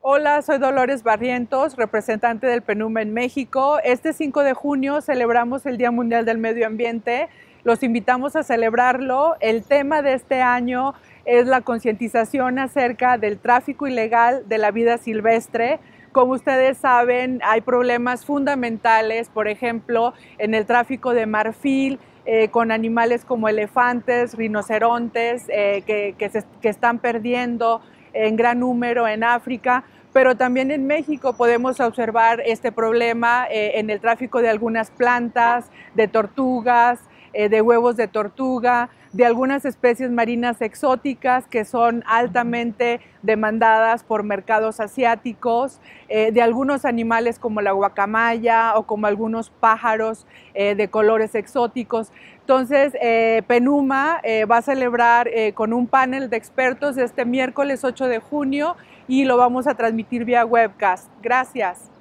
Hola, soy Dolores Barrientos, representante del PNUM en México. Este 5 de junio celebramos el Día Mundial del Medio Ambiente. Los invitamos a celebrarlo. El tema de este año es la concientización acerca del tráfico ilegal de la vida silvestre. Como ustedes saben, hay problemas fundamentales, por ejemplo, en el tráfico de marfil, eh, con animales como elefantes, rinocerontes, eh, que están perdiendo en gran número en África, pero también en México podemos observar este problema eh, en el tráfico de algunas plantas, de tortugas, eh, de huevos de tortuga, de algunas especies marinas exóticas que son altamente demandadas por mercados asiáticos, eh, de algunos animales como la guacamaya o como algunos pájaros eh, de colores exóticos. Entonces, Penuma va a celebrar con un panel de expertos este miércoles 8 de junio y lo vamos a transmitir vía webcast. Gracias.